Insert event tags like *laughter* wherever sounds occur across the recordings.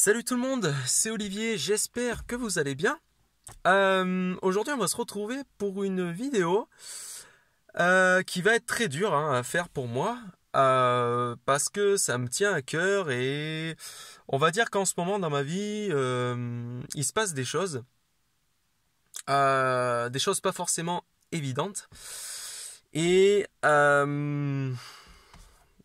Salut tout le monde, c'est Olivier, j'espère que vous allez bien. Euh, aujourd'hui on va se retrouver pour une vidéo euh, qui va être très dure hein, à faire pour moi euh, parce que ça me tient à cœur et on va dire qu'en ce moment dans ma vie il se passe des choses, des choses pas forcément évidentes et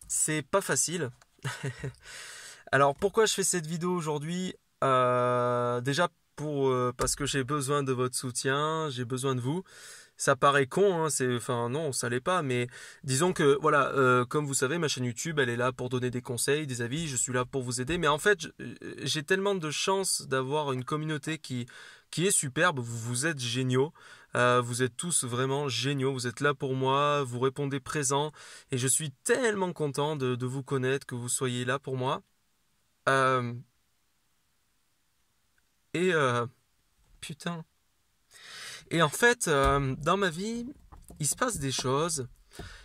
c'est pas facile. *laughs* Alors pourquoi je fais cette vidéo aujourd'hui euh, Déjà pour euh, parce que j'ai besoin de votre soutien, j'ai besoin de vous. Ça paraît con, hein, c'est enfin non, ça l'est pas, mais disons que voilà, euh, comme vous savez, ma chaîne YouTube, elle est là pour donner des conseils, des avis. Je suis là pour vous aider, mais en fait, j'ai tellement de chance d'avoir une communauté qui qui est superbe. Vous, êtes géniaux. vous êtes tous vraiment géniaux, vous êtes là pour moi, vous répondez présent et je suis tellement content de vous connaître, que vous soyez là pour moi. Euh, et euh, putain. Et en fait, euh, dans ma vie, il se passe des choses.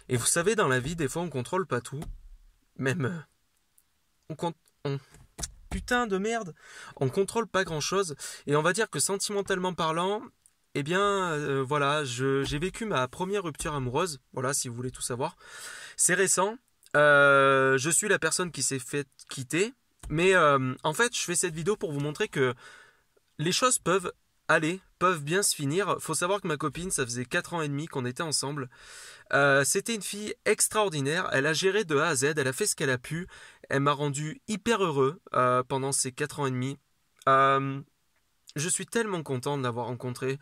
Et vous savez, dans la vie, des fois, on contrôle pas tout. Même, on compte, on... putain de merde, on contrôle pas grand chose. Et on va dire que sentimentalement parlant, eh bien, voilà, j'ai vécu ma première rupture amoureuse. Voilà, si vous voulez tout savoir, c'est récent. je suis la personne qui s'est fait quitter. Mais euh, en fait, je fais cette vidéo pour vous montrer que les choses peuvent aller, peuvent bien se finir. Faut savoir que ma copine, ça faisait 4 ans et demi qu'on était ensemble. Euh, c'était une fille extraordinaire. Elle a géré de A à Z, elle a fait ce qu'elle a pu. Elle m'a rendu hyper heureux euh, pendant ces 4 ans et demi. je suis tellement content de l'avoir rencontrée.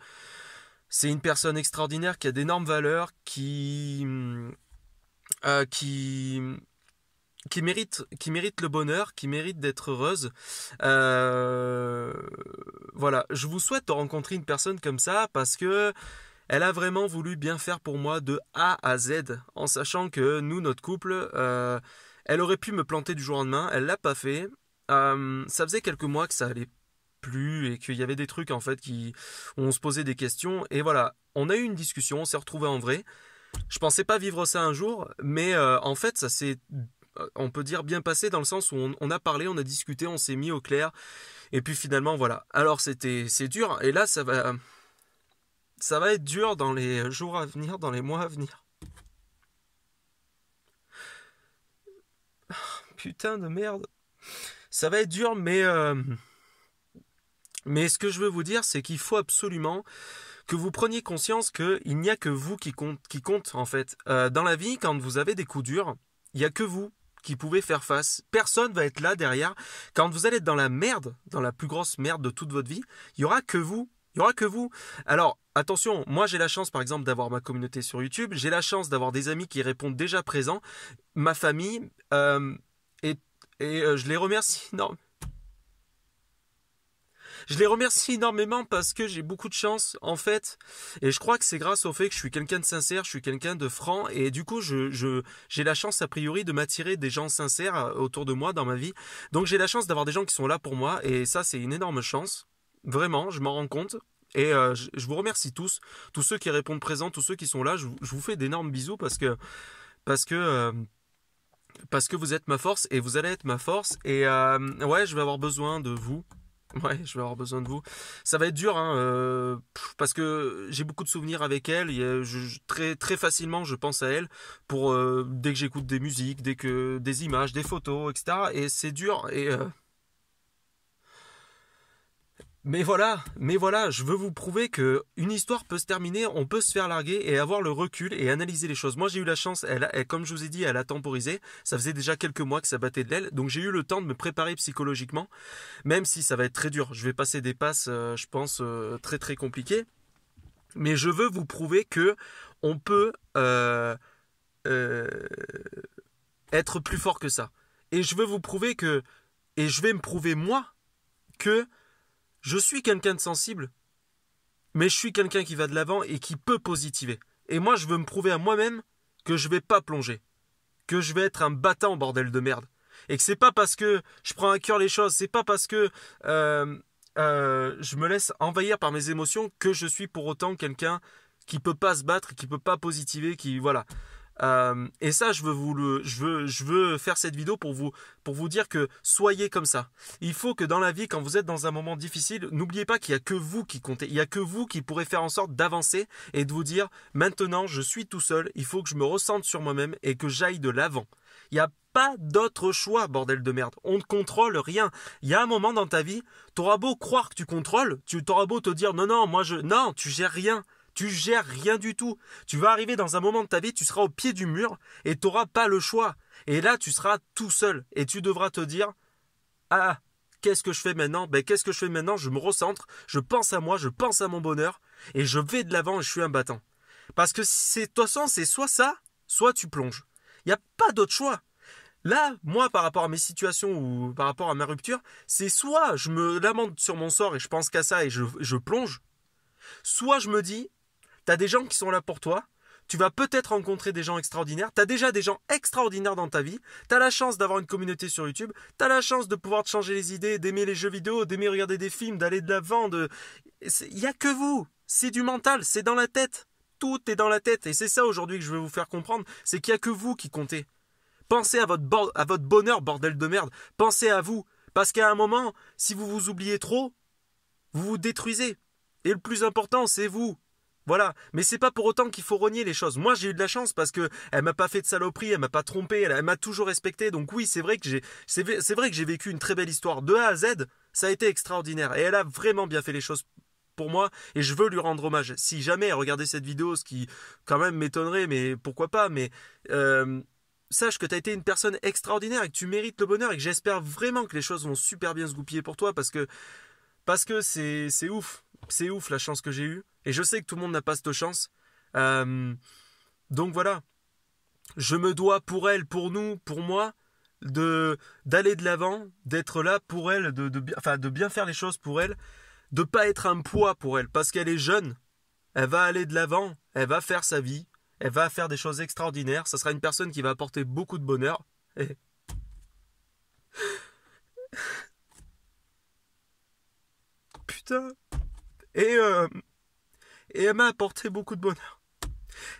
C'est une personne extraordinaire qui a d'énormes valeurs, qui... qui qui mérite qui mérite le bonheur, qui mérite d'être heureuse. Euh, voilà, je vous souhaite de rencontrer une personne comme ça parce que elle a vraiment voulu bien faire pour moi de A à Z, en sachant que nous, notre couple, euh, elle aurait pu me planter du jour au lendemain, elle l'a pas fait. Euh, ça faisait quelques mois que ça allait plus et qu'il y avait des trucs en fait qui où on se posait des questions et voilà, on a eu une discussion, on s'est retrouvés en vrai. Je pensais pas vivre ça un jour, mais en fait ça s'est euh, on peut dire bien passé dans le sens où on, a parlé, on a discuté, on s'est mis au clair. Et puis finalement, voilà. Alors c'était, c'est dur. Et là, ça va, ça va être dur dans les jours à venir, dans les mois à venir. Ah, putain de merde. Ça va être dur, mais euh, mais ce que je veux vous dire, c'est qu'il faut absolument que vous preniez conscience qu'il n'y a que vous qui compte, qui compte en fait. Euh, dans la vie, quand vous avez des coups durs, il n'y a que vous qui pouvaient faire face. Personne va être là derrière. Quand vous allez être dans la merde, dans la plus grosse merde de toute votre vie, il y aura que vous. Il y aura que vous. Alors, attention, moi j'ai la chance par exemple d'avoir ma communauté sur YouTube, j'ai la chance d'avoir des amis qui répondent déjà présents, ma famille, euh, et, et euh, je les remercie *laughs* non je les remercie énormément parce que j'ai beaucoup de chance en fait, et je crois que c'est grâce au fait que je suis quelqu'un de sincère, je suis quelqu'un de franc, et du coup je j'ai la chance a priori de m'attirer des gens sincères euh, autour de moi dans ma vie. Donc j'ai la chance d'avoir des gens qui sont là pour moi, et ça c'est une énorme chance. Vraiment, je m'en rends compte. Et euh, je, vous remercie tous, tous ceux qui répondent présents, tous ceux qui sont là. Je, vous fais d'énormes bisous parce que parce que euh, parce que vous êtes ma force et vous allez être ma force. Et ouais, je vais avoir besoin de vous Ouais, je vais avoir besoin de vous. Ça va être dur, hein, euh, parce que j'ai beaucoup de souvenirs avec elle. très, très facilement, je pense à elle pour euh, dès que j'écoute des musiques, dès que des images, des photos, etc. Et c'est dur. Et euh, mais voilà, mais voilà, je veux vous prouver que une histoire peut se terminer, on peut se faire larguer et avoir le recul et analyser les choses. Moi, j'ai eu la chance, elle, comme je vous ai dit, elle a temporisé. Ça faisait déjà quelques mois que ça battait de l'aile, donc j'ai eu le temps de me préparer psychologiquement, même si ça va être très dur. Je vais passer des passes, euh, je pense, euh, très très compliquées. Mais je veux vous prouver que on peut euh, être plus fort que ça. Et je veux vous prouver que, et je vais me prouver moi que je suis quelqu'un de sensible, mais je suis quelqu'un qui va de l'avant et qui peut positiver. Et moi, je veux me prouver à moi-même que je vais pas plonger, que je vais être un battant bordel de merde, et que c'est pas parce que je prends à cœur les choses, c'est pas parce que euh, euh, je me laisse envahir par mes émotions que je suis pour autant quelqu'un qui peut pas se battre, qui peut pas positiver, qui voilà. Euh, et ça, je veux je veux, faire cette vidéo pour vous, pour vous dire que soyez comme ça. Il faut que dans la vie, quand vous êtes dans un moment difficile, n'oubliez pas qu'il n'y a que vous qui comptez. Il n'y a que vous qui pourrez faire en sorte d'avancer et de vous dire, maintenant, je suis tout seul. Il faut que je me ressente sur moi-même et que j'aille de l'avant. Il n'y a pas d'autre choix, bordel de merde. On ne contrôle rien. Il y a un moment dans ta vie, Tu auras beau croire que tu contrôles, tu auras beau te dire, non, non, moi je, non, tu gères rien. Tu gères rien du tout. Tu vas arriver dans un moment de ta vie, tu seras au pied du mur et tu n'auras pas le choix. Et là, tu seras tout seul et tu devras te dire Ah, qu'est-ce que je fais maintenant Ben, qu'est-ce que je fais maintenant Je me recentre, je pense à moi, je pense à mon bonheur et je vais de l'avant et je suis un battant. Parce que c'est toute façon, c'est soit ça, soit tu plonges. Il n'y a pas d'autre choix. Là, moi, par rapport à mes situations ou par rapport à ma rupture, c'est soit je me lamente sur mon sort et je pense qu'à ça et je plonge, soit je me dis, tu as des gens qui sont là pour toi, tu vas peut-être rencontrer des gens extraordinaires. Tu as déjà des gens extraordinaires dans ta vie. Tu as la chance d'avoir une communauté sur YouTube. Tu as la chance de pouvoir te changer les idées, d'aimer les jeux vidéo, d'aimer regarder des films, d'aller de l'avant. De... Il n'y a que vous. C'est du mental, c'est dans la tête. Tout est dans la tête. Et c'est ça aujourd'hui que je veux vous faire comprendre. C'est qu'il n'y a que vous qui comptez. Pensez à votre, à votre bonheur, bordel de merde. Pensez à vous. Parce qu'à un moment, si vous vous oubliez trop, vous vous détruisez. Et le plus important, c'est vous. Voilà, mais c'est pas pour autant qu'il faut renier les choses. Moi, j'ai eu de la chance parce que elle m'a pas fait de saloperie, elle m'a pas trompé, elle, m'a toujours respecté. Donc oui, c'est vrai que j'ai c'est vrai que j'ai vécu une très belle histoire de A à Z. Ça a été extraordinaire et elle a vraiment bien fait les choses pour moi et je veux lui rendre hommage. Si jamais elle regardait cette vidéo, ce qui quand même m'étonnerait, mais pourquoi pas, mais euh, sache que tu as été une personne extraordinaire et que tu mérites le bonheur et que j'espère vraiment que les choses vont super bien se goupiller pour toi parce que parce que c'est ouf c'est ouf la chance que j'ai eue. Et je sais que tout le monde n'a pas cette chance. Euh, donc voilà, je me dois pour elle, pour nous, pour moi, de d'aller de l'avant, d'être là pour elle, de, enfin, de bien faire les choses pour elle, de pas être un poids pour elle, parce qu'elle est jeune, elle va aller de l'avant, elle va faire sa vie, elle va faire des choses extraordinaires, ça sera une personne qui va apporter beaucoup de bonheur. *laughs* Putain euh, et, elle m'a apporté beaucoup de bonheur.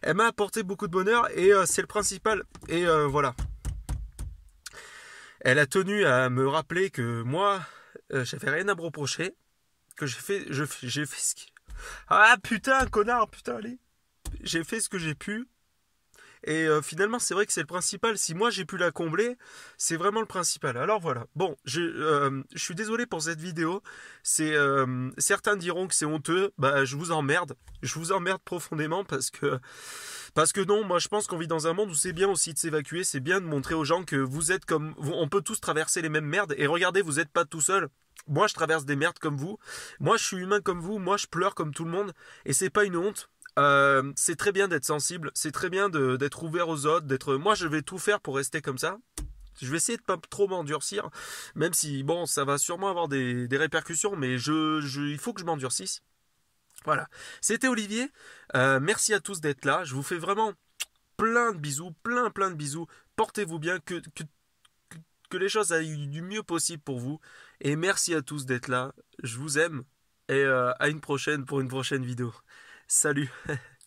Elle m'a apporté beaucoup de bonheur et euh, c'est le principal. Et euh, voilà. Elle a tenu à me rappeler que moi, j'avais rien à me reprocher. Que j'ai fait, j'ai fait ce Ah putain, connard, putain, allez. J'ai fait ce que j'ai pu. Et euh, finalement, c'est vrai que c'est le principal. Si moi j'ai pu la combler, c'est vraiment le principal. Alors voilà. Bon, je, euh, suis désolé pour cette vidéo. Euh, certains diront que c'est honteux. Bah, je vous emmerde. Je vous emmerde profondément parce que parce que non, moi je pense qu'on vit dans un monde où c'est bien aussi de s'évacuer. C'est bien de montrer aux gens que vous êtes comme on peut tous traverser les mêmes merdes. Et regardez, vous n'êtes pas tout seul. Moi, je traverse des merdes comme vous. Moi, je suis humain comme vous. Moi, je pleure comme tout le monde. Et c'est pas une honte. Euh, c'est très bien d'être sensible, c'est très bien d'être ouvert aux autres, d'être. Moi, je vais tout faire pour rester comme ça. Je vais essayer de pas trop m'endurcir, même si bon, ça va sûrement avoir des, répercussions, mais je, il faut que je m'endurcisse. Voilà. C'était Olivier. Euh, merci à tous d'être là. Je vous fais vraiment plein de bisous, plein plein de bisous. Portez-vous bien, que, les choses aillent du mieux possible pour vous. Et merci à tous d'être là. Je vous aime et euh, à une prochaine pour une prochaine vidéo. Salut *laughs*